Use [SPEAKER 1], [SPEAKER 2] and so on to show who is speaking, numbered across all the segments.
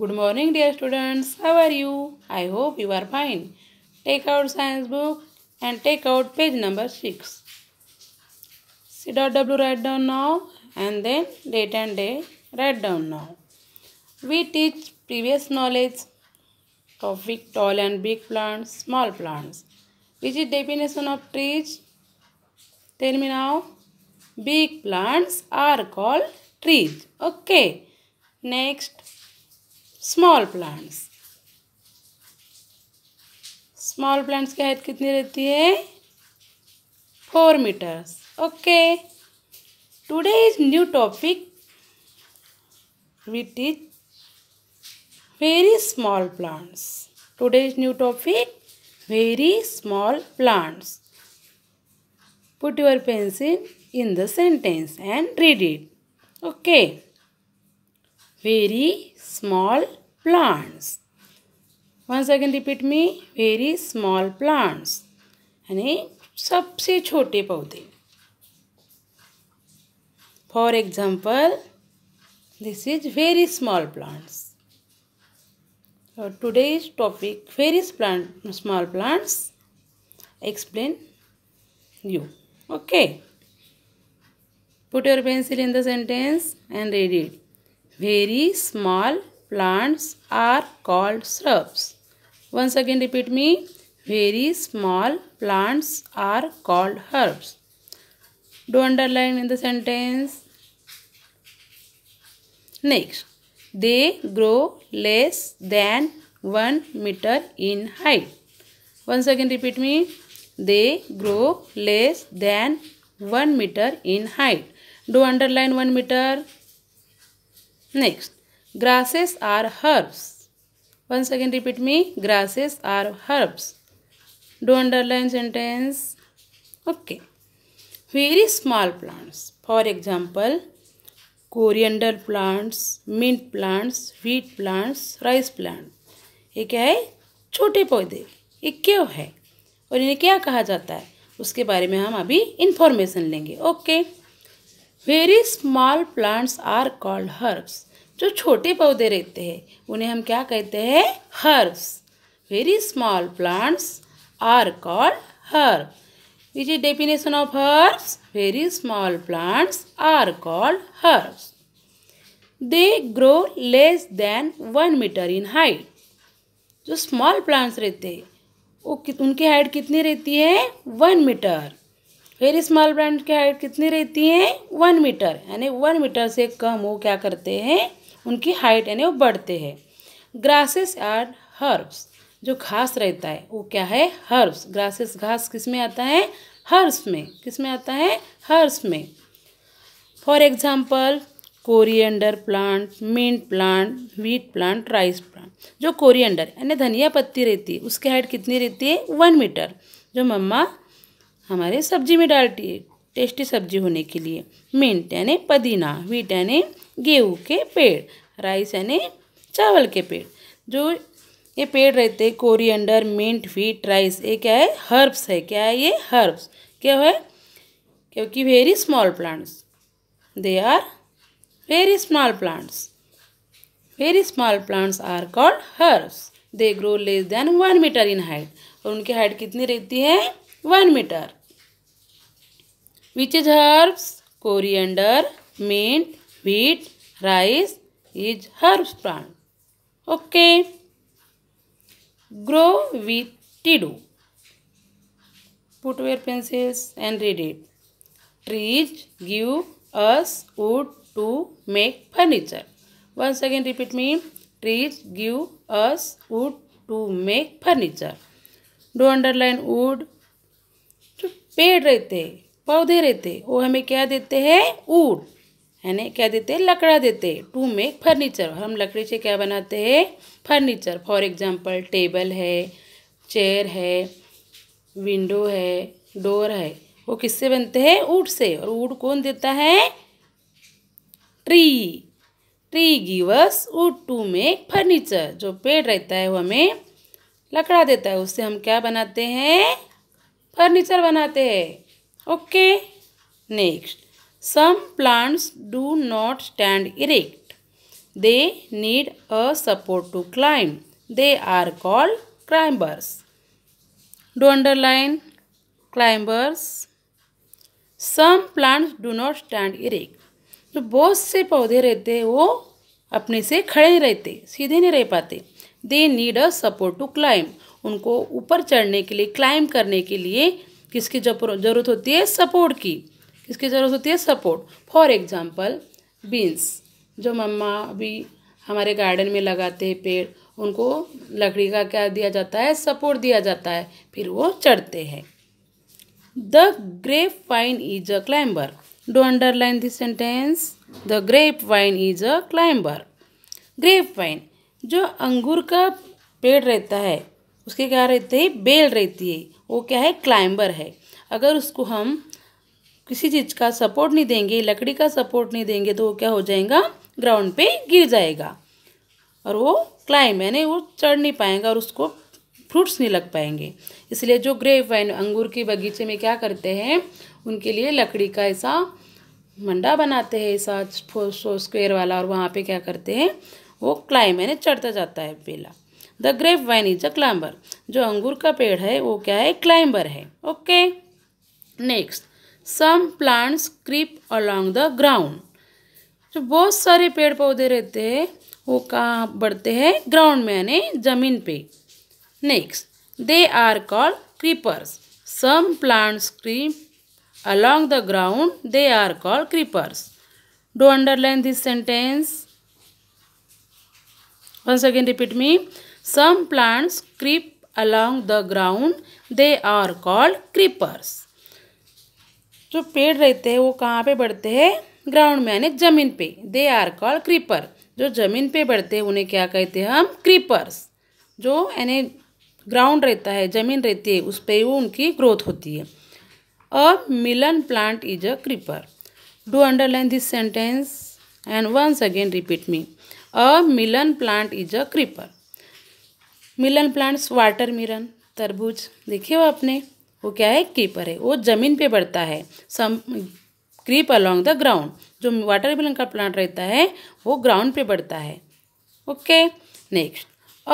[SPEAKER 1] Good morning dear students. How are you? I hope you are fine. Take out science book and take out page number 6. C. W. dot W write down now and then date and day write down now. We teach previous knowledge topic tall and big plants, small plants. Which is definition of trees? Tell me now. Big plants are called trees. Okay. Next small plants small plants की height कितनी रहती है four meters okay today is new topic with is very small plants today is new topic very small plants put your pencil in the sentence and read it okay very small plants. Once again repeat me, very small plants. यानी सबसे छोटे पौधे for example this is very small plants और today's topic very plant small plants explain you okay put your pencil in the sentence and read it very small plants are called shrubs. Once again repeat me. Very small plants are called herbs. Do underline in the sentence. Next, they grow less than 1 meter in height. Once again repeat me. They grow less than 1 meter in height. Do underline 1 meter. Next, grasses are herbs. Once again repeat me, grasses are herbs. Do underline sentence. Okay. Very small plants. For example, coriander plants mint plants wheat plants rice plant ये क्या है छोटे पौधे ये क्यों है और इन्हें क्या कहा जाता है उसके बारे में हम अभी इन्फॉर्मेशन लेंगे okay very small plants are called herbs जो छोटे पौधे रहते हैं उन्हें हम क्या कहते हैं herbs very small plants are called herb is a definition of herbs very small plants are called herbs they grow less than one meter in height जो स्मॉल प्लांट्स रहते हैं वो उनकी हाइट कितनी रहती है वन मीटर फिर small plant की हाइट कितनी रहती है वन मीटर यानी वन मीटर से कम वो क्या करते हैं उनकी हाइट यानी वो बढ़ते हैं ग्रासेस आर हर्ब्स जो घास रहता है वो क्या है हर्ब्स ग्रासेस घास किस में आता है हर्ब्स में किस में आता है हर्ब्स में for example coriander plant mint plant wheat plant rice plant जो कोरिएंडर यानी धनिया पत्ती रहती है उसकी हाइट कितनी रहती है वन मीटर जो मम्मा हमारे सब्जी में डालती है टेस्टी सब्जी होने के लिए मिंट यानी पदीना व्हीट यानी गेहूँ के पेड़ राइस यानी चावल के पेड़ जो ये पेड़ रहते हैं कोरिएंडर मिंट व्हीट राइस ये क्या है हर्ब्स है क्या है ये हर्ब्स क्या है क्योंकि very small plants they are very small plants very small plants are called herbs they grow less than one meter in height और उनकी हाइट कितनी रहती है one meter which is herbs coriander mint wheat rice is herbs plant okay grow with T do footwear pencils and read it trees give us wood to make furniture one second repeat me trees give us wood to make furniture do underline wood पेड़ रहते पौधे रहते वो हमें क्या देते हैं है ना क्या देते हैं लकड़ा देते टू मेक फर्नीचर हम लकड़ी से क्या बनाते हैं फर्नीचर फॉर एग्जांपल टेबल है चेयर है विंडो है डोर है वो किससे बनते हैं ऊट से और ऊट कौन देता है tree tree gives wood to make furniture जो पेड़ रहता है वो हमें लकड़ा देता है उससे हम क्या बनाते हैं फर्नीचर बनाते हैं okay next some plants do not stand erect they need a support to climb they are called climbers do underline climbers some plants do not stand erect जो बहुत से पौधे रहते हैं वो अपने से खड़े नहीं रहते सीधे नहीं रह पाते they need a support to climb उनको ऊपर चढ़ने के लिए क्लाइंब करने के लिए किसकी ज़रूरत होती है सपोर्ट की किसकी ज़रूरत होती है सपोर्ट फॉर एग्ज़ाम्पल बीन्स जो मम्मा अभी हमारे गार्डन में लगाते हैं पेड़ उनको लकड़ी का क्या दिया जाता है सपोर्ट दिया जाता है फिर वो चढ़ते हैं the grape vine is a climber do underline this sentence the grape vine is a climber grape vine जो अंगूर का पेड़ रहता है उसके क्या रहते हैं बेल रहती है वो क्या है क्लाइंबर है अगर उसको हम किसी चीज़ का सपोर्ट नहीं देंगे लकड़ी का सपोर्ट नहीं देंगे तो वो क्या हो जाएगा ग्राउंड पे गिर जाएगा और वो क्लाइंब यानी वो चढ़ नहीं पाएगा और उसको फ्रूट्स नहीं लग पाएंगे इसलिए जो ग्रेव वाइन अंगूर के बगीचे में क्या करते हैं उनके लिए लकड़ी का ऐसा मंडा बनाते हैं ऐसा स्क्वेयर वाला और वहाँ पे क्या करते हैं वो क्लाइम यानी चढ़ता जाता है बेला the grape vine is a climber जो अंगूर का पेड़ है वो क्या है क्लाइंबर है okay next some plants creep along the ground जो बहुत सारे पेड़ पौधे रहते हैं वो कहाँ बढ़ते हैं ग्राउंड में यानी जमीन पे next they are called creepers some plants creep along the ground they are called creepers do underline this sentence once again repeat me Some plants creep along the ground. They are called creepers. जो पेड़ रहते हैं वो कहाँ पे बढ़ते हैं ground में यानी जमीन पे दे आर कॉल क्रीपर जो जमीन पे बढ़ते हैं उन्हें क्या कहते हैं हम क्रीपर्स जो यानी ग्राउंड रहता है जमीन रहती है उस पर वो उनकी ग्रोथ होती है a melon plant is a creeper do underline this sentence and once again repeat me a melon plant is a creeper melon plants watermelon तरबूज देखिए वो अपने वो क्या है क्रीपर है वो ज़मीन पे बढ़ता है some creep along the ground जो वाटर मिलन का प्लांट रहता है वो ग्राउंड पे बढ़ता है okay next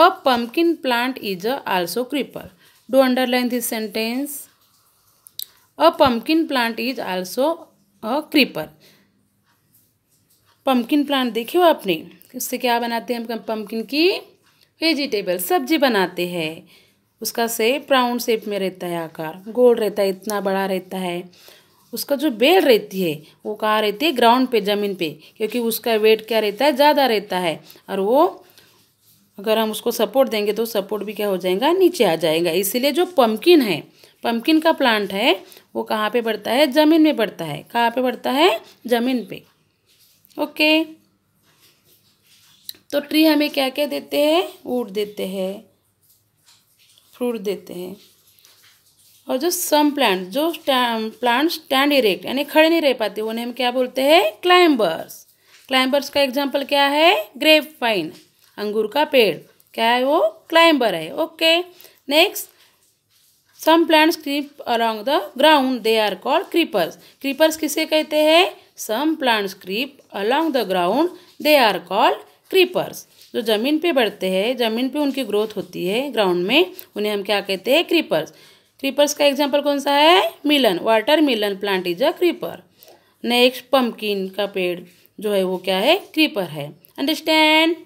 [SPEAKER 1] a pumpkin plant is a also creeper do underline this sentence a pumpkin plant is also a creeper pumpkin plant देखे हो आपने उससे क्या बनाते हैं हम पम्पकिन की वेजिटेबल सब्जी बनाते हैं उसका सेप राउंड शेप में रहता है आकार गोल रहता है इतना बड़ा रहता है उसका जो बेल रहती है वो कहाँ रहती है ग्राउंड पे ज़मीन पे क्योंकि उसका वेट क्या रहता है ज़्यादा रहता है और वो अगर हम उसको सपोर्ट देंगे तो सपोर्ट भी क्या हो जाएगा नीचे आ जाएगा इसीलिए जो पम्पकिन है पम्पकिन का प्लांट है वो कहाँ पे बढ़ता है ज़मीन में बढ़ता है कहाँ पे बढ़ता है ज़मीन पे ओके तो ट्री हमें क्या क्या देते हैं ऊट देते हैं फ्रूट देते हैं और जो सम प्लांट जो प्लांट स्टैंड इरेक्ट यानी खड़े नहीं रह पाते उन्हें हम क्या बोलते हैं क्लाइंबर्स क्लाइंबर्स का एग्जाम्पल क्या है ग्रेप फाइन अंगूर का पेड़ क्या है वो क्लाइंबर है okay next some plants creep along the ground they are called creepers creepers किसे कहते हैं some plants creep along the ground they are called creepers जो ज़मीन पे बढ़ते हैं ज़मीन पे उनकी ग्रोथ होती है ग्राउंड में उन्हें हम क्या कहते हैं क्रीपर्स क्रीपर्स का एग्जाम्पल कौन सा है melon watermelon plant is a creeper next pumpkin का पेड़ जो है वो क्या है क्रीपर है understand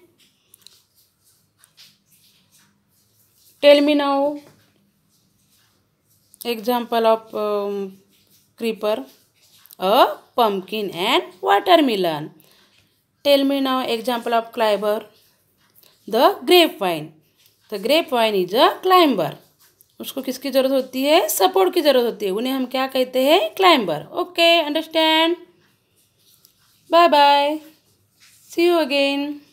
[SPEAKER 1] tell me now example of creeper a pumpkin and watermelon Tell me now example of climber. The grapevine. The grapevine is a climber. उसको किसकी ज़रूरत होती है सपोर्ट की ज़रूरत होती है उन्हें हम क्या कहते हैं climber okay understand bye bye see you again